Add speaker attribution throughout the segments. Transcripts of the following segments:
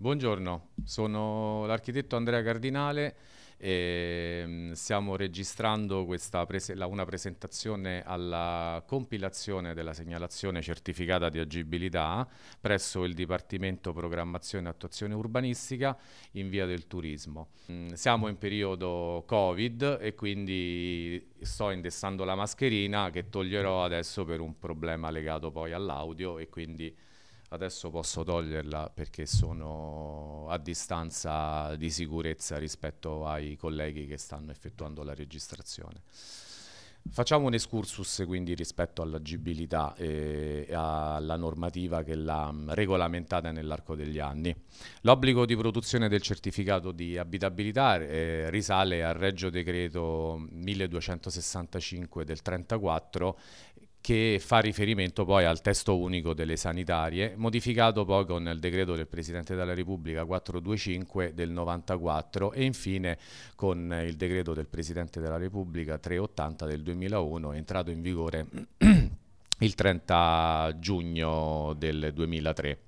Speaker 1: Buongiorno, sono l'architetto Andrea Cardinale e mm, stiamo registrando prese una presentazione alla compilazione della segnalazione certificata di agibilità presso il Dipartimento Programmazione e Attuazione Urbanistica in via del turismo. Mm, siamo in periodo Covid e quindi sto indessando la mascherina che toglierò adesso per un problema legato poi all'audio e quindi adesso posso toglierla perché sono a distanza di sicurezza rispetto ai colleghi che stanno effettuando la registrazione. Facciamo un excursus quindi rispetto all'agibilità eh, e alla normativa che l'ha mm, regolamentata nell'arco degli anni. L'obbligo di produzione del certificato di abitabilità eh, risale al Regio Decreto 1265 mm, del 34 che fa riferimento poi al testo unico delle sanitarie, modificato poi con il decreto del Presidente della Repubblica 425 del 94 e infine con il decreto del Presidente della Repubblica 380 del 2001, entrato in vigore il 30 giugno del 2003.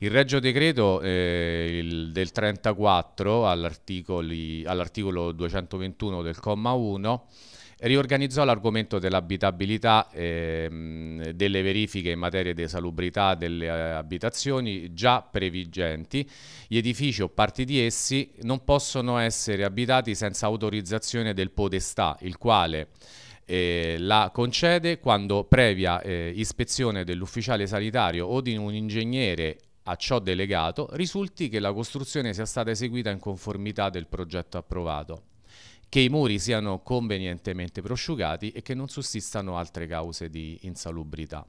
Speaker 1: Il Regio Decreto eh, il, del 34 all'articolo all 221 del comma 1 riorganizzò l'argomento dell'abitabilità ehm, delle verifiche in materia di salubrità delle eh, abitazioni già previgenti. Gli edifici o parti di essi non possono essere abitati senza autorizzazione del podestà, il quale eh, la concede quando previa eh, ispezione dell'ufficiale sanitario o di un ingegnere a ciò delegato risulti che la costruzione sia stata eseguita in conformità del progetto approvato che i muri siano convenientemente prosciugati e che non sussistano altre cause di insalubrità.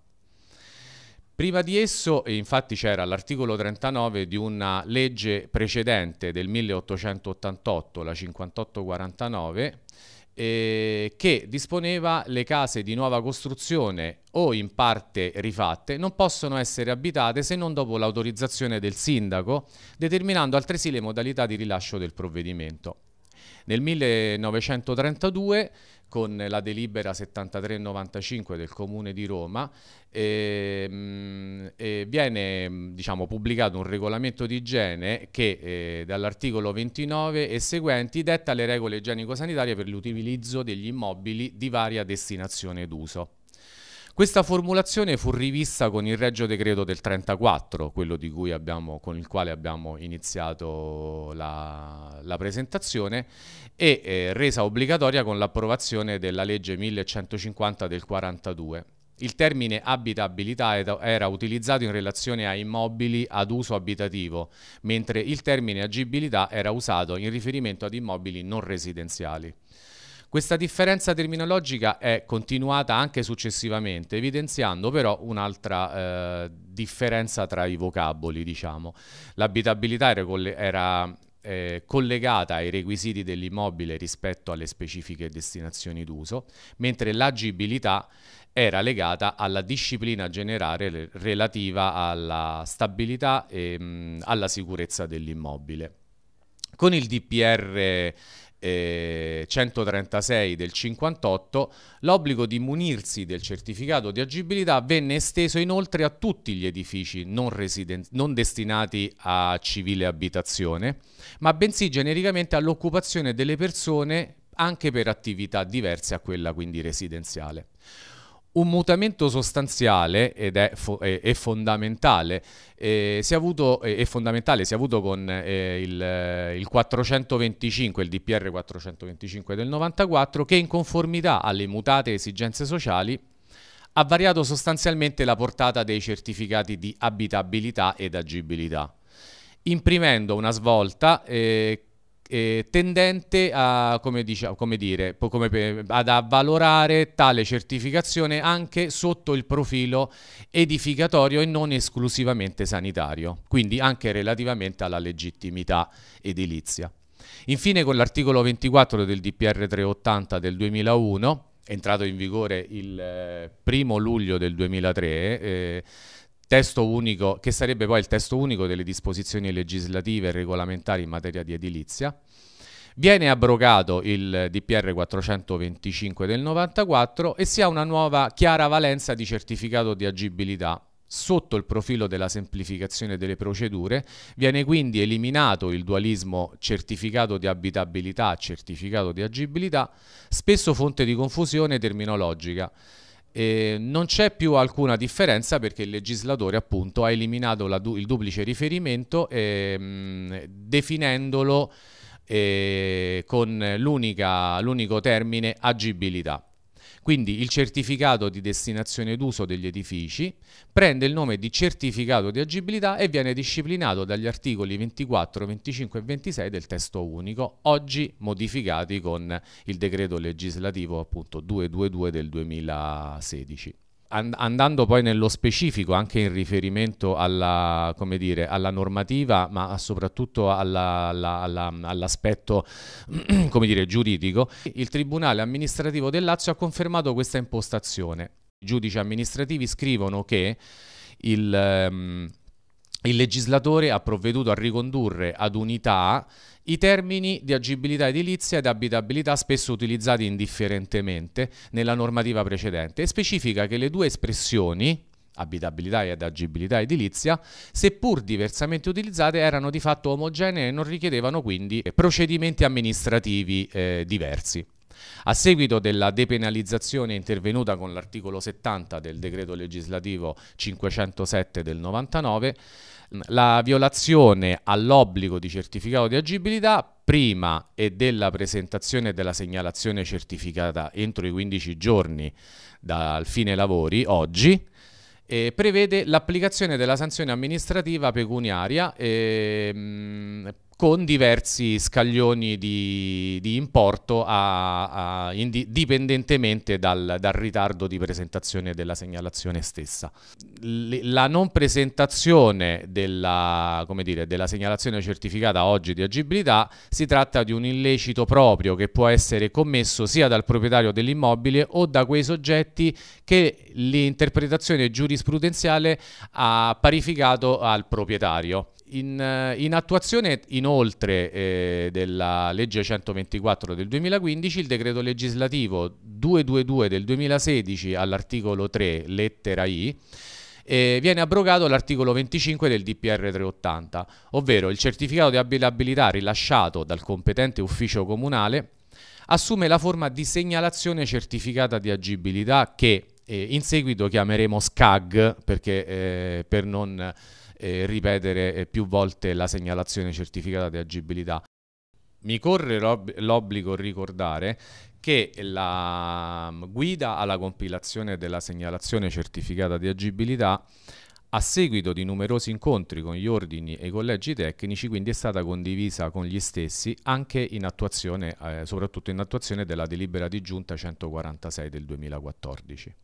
Speaker 1: Prima di esso, infatti, c'era l'articolo 39 di una legge precedente del 1888, la 5849, eh, che disponeva le case di nuova costruzione o in parte rifatte non possono essere abitate se non dopo l'autorizzazione del sindaco, determinando altresì le modalità di rilascio del provvedimento. Nel 1932 con la delibera 7395 del Comune di Roma e, ehm, e viene diciamo, pubblicato un regolamento di igiene che eh, dall'articolo 29 e seguenti detta le regole igienico-sanitarie per l'utilizzo degli immobili di varia destinazione d'uso. Questa formulazione fu rivista con il Regio Decreto del 34, quello abbiamo, con il quale abbiamo iniziato la, la presentazione, e eh, resa obbligatoria con l'approvazione della legge 1150 del 42. Il termine abitabilità era utilizzato in relazione a immobili ad uso abitativo, mentre il termine agibilità era usato in riferimento ad immobili non residenziali. Questa differenza terminologica è continuata anche successivamente, evidenziando però un'altra eh, differenza tra i vocaboli, diciamo. L'abitabilità era, era eh, collegata ai requisiti dell'immobile rispetto alle specifiche destinazioni d'uso, mentre l'agibilità era legata alla disciplina generale relativa alla stabilità e mh, mm, alla sicurezza dell'immobile. Con il DPR 136 eh, del 58, l'obbligo di munirsi del certificato di agibilità venne esteso inoltre a tutti gli edifici non, residen- non destinati a civile abitazione, ma bensì genericamente all'occupazione delle persone anche per attività diverse a quella quindi residenziale un mutamento sostanziale ed è, fo- è fondamentale, eh, si è avuto, è fondamentale, si è avuto con eh, il, il, 425, il DPR 425 del 94, che in conformità alle mutate esigenze sociali ha variato sostanzialmente la portata dei certificati di abitabilità ed agibilità, imprimendo una svolta eh, eh, tendente a, come dice, come dire, come, ad avvalorare tale certificazione anche sotto il profilo edificatorio e non esclusivamente sanitario, quindi anche relativamente alla legittimità edilizia. Infine con l'articolo 24 del DPR 380 del 2001, entrato in vigore il 1 eh, luglio del 2003, eh, testo unico, che sarebbe poi il testo unico delle disposizioni legislative e regolamentari in materia di edilizia. Viene abrogato il DPR 425 del 94 e si ha una nuova chiara valenza di certificato di agibilità Sotto il profilo della semplificazione delle procedure viene quindi eliminato il dualismo certificato di abitabilità certificato di agibilità, spesso fonte di confusione terminologica. Eh, non c'è più alcuna differenza perché il legislatore appunto ha eliminato du il duplice riferimento ehm, definendolo eh, con l'unico termine agibilità. Quindi il certificato di destinazione d'uso degli edifici prende il nome di certificato di agibilità e viene disciplinato dagli articoli 24, 25 e 26 del testo unico, oggi modificati con il decreto legislativo appunto 222 del 2016. And- andando poi nello specifico anche in riferimento alla, dire, alla normativa, ma soprattutto alla, alla, all'aspetto dire, giuridico, il Tribunale amministrativo del Lazio ha confermato questa impostazione. I giudici amministrativi scrivono che il, um, il legislatore ha provveduto a ricondurre ad unità i termini di agibilità edilizia ed abitabilità spesso utilizzati indifferentemente nella normativa precedente e specifica che le due espressioni abitabilità ed agibilità edilizia, seppur diversamente utilizzate, erano di fatto omogenee e non richiedevano quindi procedimenti amministrativi eh, diversi. A seguito della depenalizzazione intervenuta con l'articolo 70 del decreto legislativo 507 del 99, la violazione all'obbligo di certificato di agibilità prima e della presentazione della segnalazione certificata entro i 15 giorni dal fine lavori oggi eh, prevede l'applicazione della sanzione amministrativa pecuniaria eh, con diversi scaglioni di, di importo a, a, in, dipendentemente dal, dal, ritardo di presentazione della segnalazione stessa. L, la non presentazione della, dire, della, segnalazione certificata oggi di agibilità si tratta di un illecito proprio che può essere commesso sia dal proprietario dell'immobile o da quei soggetti che l'interpretazione giurisprudenziale ha parificato al proprietario. In, eh, in, attuazione inoltre eh, della legge 124 del 2015, il decreto legislativo 222 del 2016 all'articolo 3 lettera I eh, viene abrogato l'articolo 25 del DPR 380, ovvero il certificato di abilabilità rilasciato dal competente ufficio comunale assume la forma di segnalazione certificata di agibilità che eh, in seguito chiameremo SCAG perché eh, per non eh, ripetere più volte la segnalazione certificata di agibilità. Mi corre l'obbligo ricordare che la mm, guida alla compilazione della segnalazione certificata di agibilità a seguito di numerosi incontri con gli ordini e i collegi tecnici, quindi è stata condivisa con gli stessi anche in attuazione, eh, soprattutto in attuazione della delibera di giunta 146 del 2014.